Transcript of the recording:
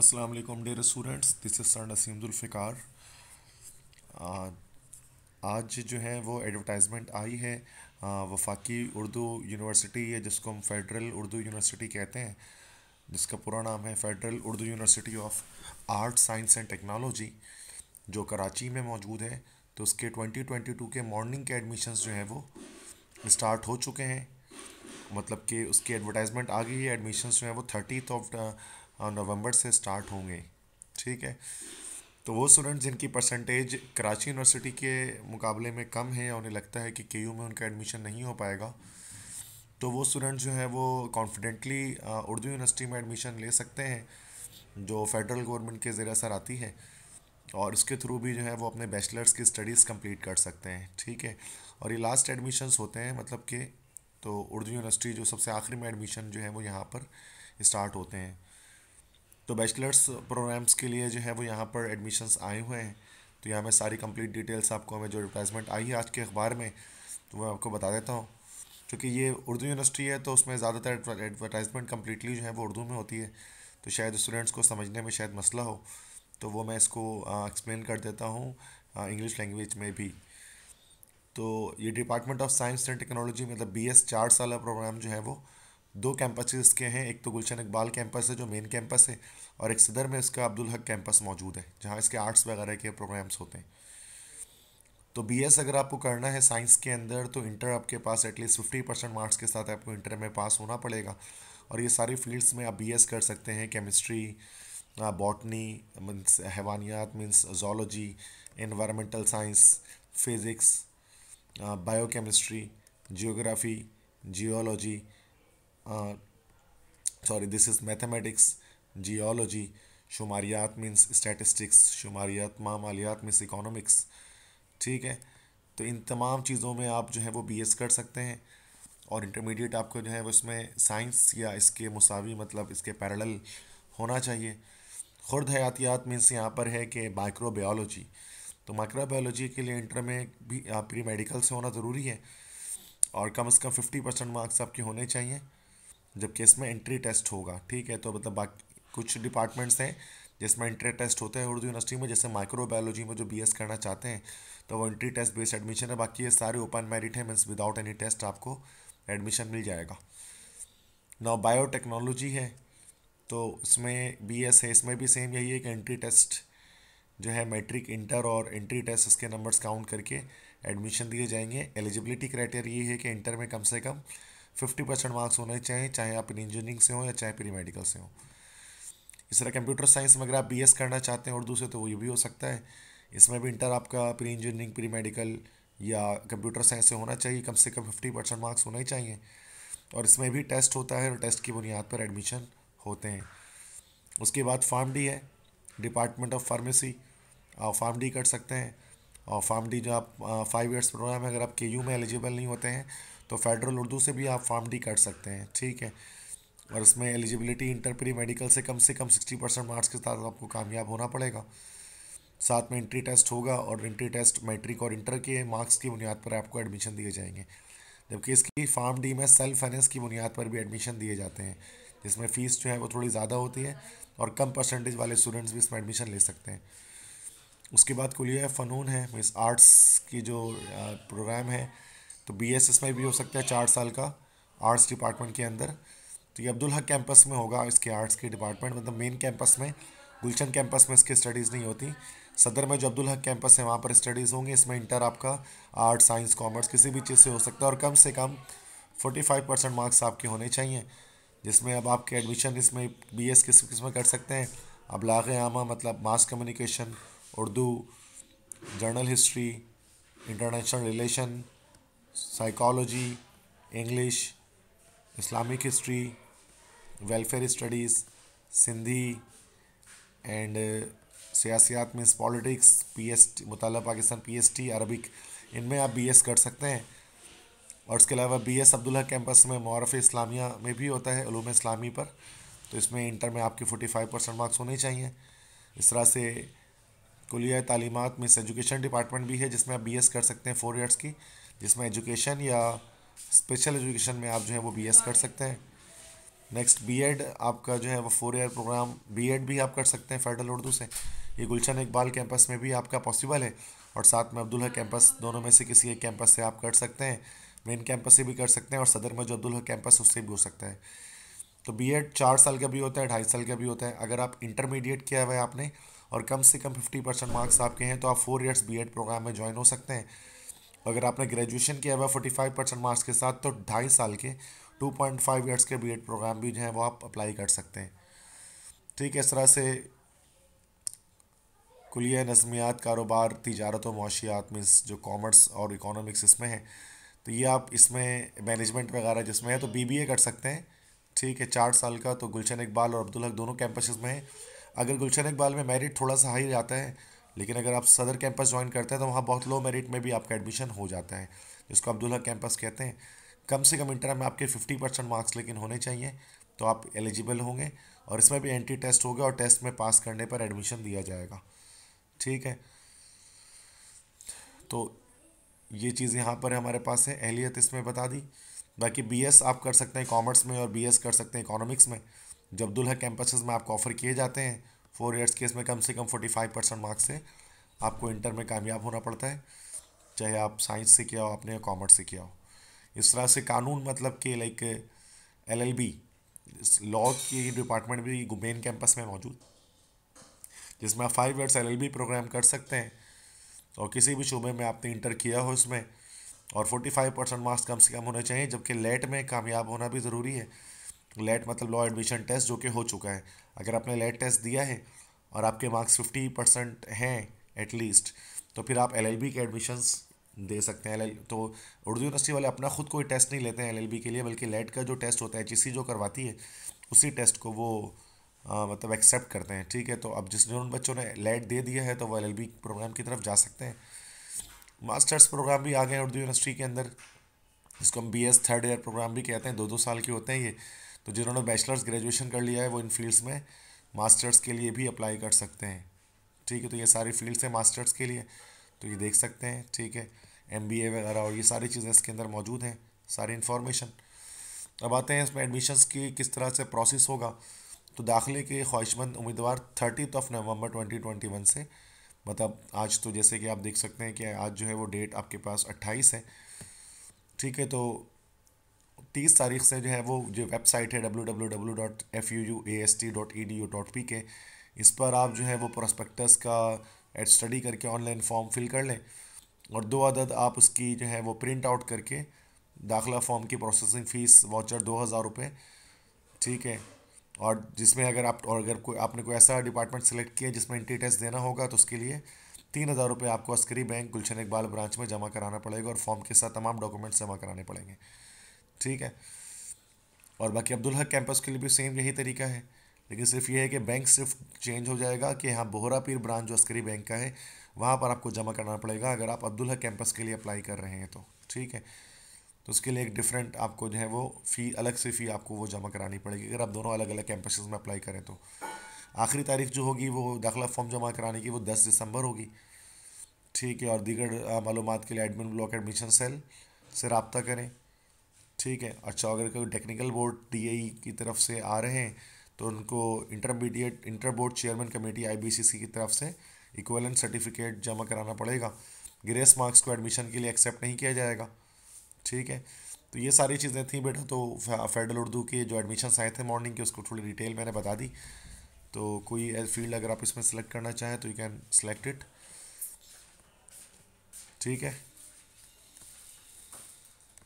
अस्सलाम वालेकुम dear students this is sir Naseem Zulfiqar आज जो है वो एडवर्टाइजमेंट आई है वफाकी उर्दू यूनिवर्सिटी है जिसको हम फेडरल उर्दू यूनिवर्सिटी कहते हैं जिसका पूरा नाम है federal Urdu university of art science and technology जो कराची में मौजूद है तो उसके ट्वेंटी ट्वेंटी टू के मॉर्निंग के एडमिशन्स जो हैं वो स्टार्ट हो चुके हैं मतलब कि उसकी एडवर्टाइजमेंट आ गई है एडमिशन्स जो है वो थर्टीथ ऑफ और नवंबर से स्टार्ट होंगे ठीक है तो वो स्टूडेंट जिनकी परसेंटेज कराची यूनिवर्सिटी के मुकाबले में कम है या उन्हें लगता है कि के में उनका एडमिशन नहीं हो पाएगा तो वो स्टूडेंट जो है वो कॉन्फिडेंटली उर्दू यूनिवर्सिटी में एडमिशन ले सकते हैं जो फेडरल गवर्नमेंट के ज़रिए असर आती है और इसके थ्रू भी जो है वो अपने बैचलर्स की स्टडीज़ कंप्लीट कर सकते हैं ठीक है और ये लास्ट एडमिशन्स होते हैं मतलब कि तो उर्दू यूनिवर्सिटी जो सबसे आखिरी में एडमिशन जो है वो यहाँ पर स्टार्ट होते हैं तो बैचलर्स प्रोग्राम्स के लिए जो है वो यहाँ पर एडमिशन्स आए हुए हैं तो यहाँ मैं सारी कंप्लीट डिटेल्स आपको हमें जो एडवर्टाइजमेंट आई है आज के अखबार में तो मैं आपको बता देता हूँ क्योंकि ये उर्दू यूनिवर्सिटी है तो उसमें ज़्यादातर एडवर्टाइजमेंट कम्प्लीटली जो है वो उर्दू में होती है तो शायद स्टूडेंट्स को समझने में शायद मसला हो तो वो मैं इसको एक्सप्लेन कर देता हूँ इंग्लिश लैंग्वेज में भी तो ये department of science and technology मतलब बी एस चार साल प्रोग्राम जो है वो दो कैंपसेस के हैं एक तो गुलशन इकबाल कैंपस है जो मेन कैंपस है और एक सदर में इसका अब्दुल हक कैंपस मौजूद है जहाँ इसके आर्ट्स वगैरह के प्रोग्राम्स होते हैं तो बीएस अगर आपको करना है साइंस के अंदर तो इंटर आपके पास एटलीस्ट फिफ्टी परसेंट मार्क्स के साथ आपको इंटर में पास होना पड़ेगा और ये सारी फील्ड्स में आप बीएस कर सकते हैं केमिस्ट्री बॉटनी मीन्स हैवानियात means zoology environmental science physics biochemistry geography geology sorry this is mathematics geology शुमारियात मीन्स स्टैटिस्टिक्स शुमारियात मामालियात मीन्स इकोनॉमिक्स ठीक है तो इन तमाम चीज़ों में आप जो है वो एस कर सकते हैं और इंटरमीडिएट आपको जो है वो इसमें साइंस या इसके मसावी मतलब इसके पैरेलल होना चाहिए खुर्द हयातियात मीन्स यहाँ पर है कि माइक्रोबायोलॉजी तो माइक्रोबायोलॉजी के लिए इंटर में भी प्री मेडिकल से होना ज़रूरी है और कम से कम फिफ्टी परसेंट मार्क्स आपके होने चाहिए जबकि इसमें एंट्री टेस्ट होगा ठीक है तो मतलब बाकी कुछ डिपार्टमेंट्स हैं जिसमें एंट्री टेस्ट होते हैं उर्दू यूनिवर्सिटी में जैसे माइक्रो बायोलॉजी में जो बी करना चाहते हैं तो वो एंट्री टेस्ट बेस्ड एडमिशन है बाकी ये सारे ओपन मेरिट है मीन्स विदाउट एनी टेस्ट आपको एडमिशन मिल जाएगा बायो बायोटेक्नोलॉजी है तो इसमें बी है इसमें भी सेम यही है कि एंट्री टेस्ट जो है मैट्रिक इंटर और एंट्री टेस्ट इसके नंबर्स काउंट करके एडमिशन दिए जाएंगे एलिजिबिलिटी क्राइटेरिया ये है कि इंटर में कम से कम फिफ्टी परसेंट मार्क्स होने चाहिए चाहे आप इंजीनियरिंग से हो या चाहे प्री मेडिकल से हो इस तरह कंप्यूटर साइंस में अगर आप बी करना चाहते हैं उर्दू से तो वो ये भी हो सकता है इसमें भी इंटर आपका प्री इंजीनियरिंग प्री मेडिकल या कंप्यूटर साइंस से होना चाहिए कम से कम फिफ्टी परसेंट मार्क्स होना ही चाहिए और इसमें भी टेस्ट होता है और टेस्ट की बुनियाद पर एडमिशन होते हैं उसके बाद फार्म डी है डिपार्टमेंट ऑफ फार्मेसी आप फार्म डी कर सकते हैं और फार्म डी जो आप फाइव ईयर्स प्रोग्राम है अगर आप के यू में एलिजिबल नहीं होते हैं तो फेडरल उर्दू से भी आप फॉर्म डी कर सकते हैं ठीक है और इसमें एलिजिबिलिटी इंटर प्री मेडिकल से कम से कम सिक्सटी परसेंट मार्क्स के साथ आपको कामयाब होना पड़ेगा साथ में इंट्री टेस्ट होगा और इंट्री टेस्ट मैट्रिक और इंटर के मार्क्स की बुनियाद पर आपको एडमिशन दिए जाएंगे जबकि इसकी फार्म डी में सेल्फ फाइनेंस की बुनियाद पर भी एडमिशन दिए जाते हैं जिसमें फ़ीस जो है वो थोड़ी ज़्यादा होती है और कम परसेंटेज वाले स्टूडेंट्स भी इसमें एडमिशन ले सकते हैं उसके बाद कुलिया फ़नून है मिस आर्ट्स की जो प्रोग्राम है तो बी एस एस भी हो सकता है चार साल का आर्ट्स डिपार्टमेंट के अंदर तो ये अब्दुल हक कैंपस में होगा इसके आर्ट्स के डिपार्टमेंट मतलब मेन कैंपस में गुलशन कैंपस में इसकी स्टडीज़ नहीं होती सदर में जो अब्दुल हक कैंपस है वहाँ पर स्टडीज़ होंगी इसमें इंटर आपका आर्ट साइंस कॉमर्स किसी भी चीज़ से हो सकता है और कम से कम फोर्टी फाइव परसेंट मार्क्स आपके होने चाहिए जिसमें अब आपके एडमिशन इसमें बी एस किस किस में कर सकते हैं अब लाग आमा मतलब mass communication Urdu general history international relation psychology English Islamic history welfare studies Sindhi and सियासियात means politics P S T मुताल Pakistan P S T Arabic इनमें आप बी एस कर सकते हैं और इसके अलावा बी एस अब्दुल्ला कैंपस में मौरफ इस्लामिया में भी होता है ूम इस्लामी पर तो इसमें इंटर में आपके फोर्टी फाइव परसेंट मार्क्स होने चाहिए इस तरह से कुलिया तालीमत मिस एजुकेशन डिपार्टमेंट भी है जिसमें आप बी एस कर सकते हैं फ़ोर ईयर्स की जिसमें एजुकेशन या स्पेशल एजुकेशन में आप जो है वो बीएस कर सकते हैं नेक्स्ट बीएड आपका जो है वो फोर ईयर प्रोग्राम बीएड भी आप कर सकते हैं फेडरल उर्दू से ये गुलशन इकबाल कैंपस में भी आपका पॉसिबल है और साथ में अब्दुल्ह कैंपस दोनों में से किसी एक कैंपस से आप कर सकते हैं मेन कैंपस से भी कर सकते हैं और सदर में जो अब्दुल्ह कैंपस उससे भी हो सकता है तो बी एड चार साल का भी होता है ढाई साल का भी होता है अगर आप इंटरमीडिएट किया हुआ है आपने और कम से कम फिफ्टी परसेंट मार्क्स आपके हैं तो आप four years B Ed program में ज्वाइन हो सकते हैं अगर आपने ग्रेजुएशन किया हुआ फोर्टी फाइव परसेंट मार्क्स के साथ तो ढाई साल के टू पॉइंट फाइव ईयर्स के बी एड प्रोग्राम भी जो है वो आप अप्लाई कर सकते हैं ठीक है इस तरह से कुलिया नजमियात कारोबार तजारत व माशियात मीन्स जो कॉमर्स और इकोनॉमिक्स इसमें हैं तो ये आप इसमें मैनेजमेंट वगैरह जिसमें है तो बी बी ए कर सकते हैं ठीक है चार साल का तो गुलशन इकबाल और अब्दुल हक दोनों कैंपसेस में है अगर गुलशन इकबाल में मेरिट थोड़ा सा हाई जाता है लेकिन अगर आप सदर कैंपस ज्वाइन करते हैं तो वहाँ बहुत लो मेरिट में भी आपका एडमिशन हो जाता है जिसको अब्दुल्ला कैंपस कहते हैं कम से कम इंटर में आपके फिफ्टी परसेंट मार्क्स लेकिन होने चाहिए तो आप एलिजिबल होंगे और इसमें भी एंट्री टेस्ट हो और टेस्ट में पास करने पर एडमिशन दिया जाएगा ठीक है तो ये चीज़ यहाँ पर हमारे पास है अहलियत इसमें बता दी बाकी बी आप कर सकते हैं कॉमर्स में और बी कर सकते हैं इकोनॉमिक्स में जब दुल्हा कैंपसेस में आपको ऑफ़र किए जाते हैं फोर ईयर्स केस में कम से कम फोर्टी फाइव परसेंट मार्क्स से आपको इंटर में कामयाब होना पड़ता है चाहे आप साइंस से किया हो आपने या कॉमर्स से किया हो इस तरह से कानून मतलब कि like L L B law की डिपार्टमेंट भी मेन कैंपस में मौजूद जिसमें आप five years L L B program कर सकते हैं और किसी भी शोबे में आपने इंटर किया हो इसमें और फोर्टी फाइव परसेंट मार्क्स कम से कम होने चाहिए जबकि लेट में कामयाब होना भी ज़रूरी है लेट मतलब लॉ एडमिशन टेस्ट जो कि हो चुका है अगर आपने लेट टेस्ट दिया है और आपके मार्क्स फिफ्टी परसेंट हैं एटलीस्ट तो फिर आप एलएलबी के एडमिशन दे सकते हैं एल तो उर्दू यूनिवर्सिटी वाले अपना खुद कोई टेस्ट नहीं लेते हैं एलएलबी के लिए बल्कि लेट का जो टेस्ट होता है एच जो करवाती है उसी टेस्ट को वो आ, मतलब एक्सेप्ट करते हैं ठीक है तो अब जिस जिन बच्चों ने लेट दे दिया है तो वो एल प्रोग्राम की तरफ जा सकते हैं मास्टर्स प्रोग्राम भी आ गए हैं उर्दू यूनिवर्सिटी के अंदर जिसको हम बी थर्ड ईयर प्रोग्राम भी कहते हैं दो दो साल के होते हैं ये तो जिन्होंने बैचलर्स ग्रेजुएशन कर लिया है वो इन फील्ड्स में मास्टर्स के लिए भी अप्लाई कर सकते हैं ठीक है तो ये सारी फील्ड्स हैं मास्टर्स के लिए तो ये देख सकते हैं ठीक है एम वगैरह और ये सारी चीज़ें इसके अंदर मौजूद हैं सारी इन्फॉर्मेशन अब आते हैं इसमें एडमिशन्स की किस तरह से प्रोसेस होगा तो दाखिले के ख्वाहिशमंद उम्मीदवार थर्टीथ ऑफ नवंबर 2021 से मतलब आज तो जैसे कि आप देख सकते हैं कि आज जो है वो डेट आपके पास 28 है ठीक है तो तीस तारीख से जो है वो जो वेबसाइट है W W W dot F U U A S T dot E D U dot P K इस पर आप जो है वो प्रोस्पेक्टस का एड स्टडी करके ऑनलाइन फॉर्म फिल कर लें और दो अदद आप उसकी जो है वो प्रिंट आउट करके दाखिला फॉर्म की प्रोसेसिंग फ़ीस वाचर दो हज़ार रुपये ठीक है और जिसमें अगर आप और अगर कोई आपने कोई ऐसा डिपार्टमेंट सेलेक्ट किया जिसमें एंट्री टेस्ट देना होगा तो उसके लिए तीन हज़ार रुपये आपको अस्करी बैंक गुलशन इकबाल ब्रांच में जमा कराना पड़ेगा और फॉर्म के साथ तमाम डॉक्यूमेंट्स जमा कराने पड़ेंगे ठीक है और बाकी अब्दुल हक कैंपस के लिए भी सेम यही तरीका है लेकिन सिर्फ ये है कि बैंक सिर्फ चेंज हो जाएगा कि यहाँ बोहरा पीर ब्रांच जो अस्करी बैंक का है वहाँ पर आपको जमा करना पड़ेगा अगर आप अब्दुल हक कैंपस के लिए अप्लाई कर रहे हैं तो ठीक है तो उसके लिए एक डिफरेंट आपको जो है वो फ़ी अलग से फ़ी आपको वो जमा करानी पड़ेगी अगर आप दोनों अलग अलग कैंपस में अप्लाई करें तो आखिरी तारीख जो होगी वो दाखिला फॉर्म जमा कराने की वो दस दिसंबर होगी ठीक है और दीगर मालूम के लिए एडमिन ब्लॉक एडमिशन सेल से रबता करें ठीक है अच्छा अगर कोई टेक्निकल बोर्ड टीएई की तरफ से आ रहे हैं तो उनको intermediate inter board chairman committee IBCC की तरफ से इक्वलेंट सर्टिफिकेट जमा कराना पड़ेगा ग्रेस मार्क्स को एडमिशन के लिए एक्सेप्ट नहीं किया जाएगा ठीक है तो ये सारी चीज़ें थी बेटा तो फेडरल उर्दू के जो एडमिशन आए थे मॉर्निंग के उसको थोड़ी डिटेल मैंने बता दी तो कोई फील्ड अगर आप इसमें सेलेक्ट करना चाहें तो यू कैन सेलेक्ट इट ठीक है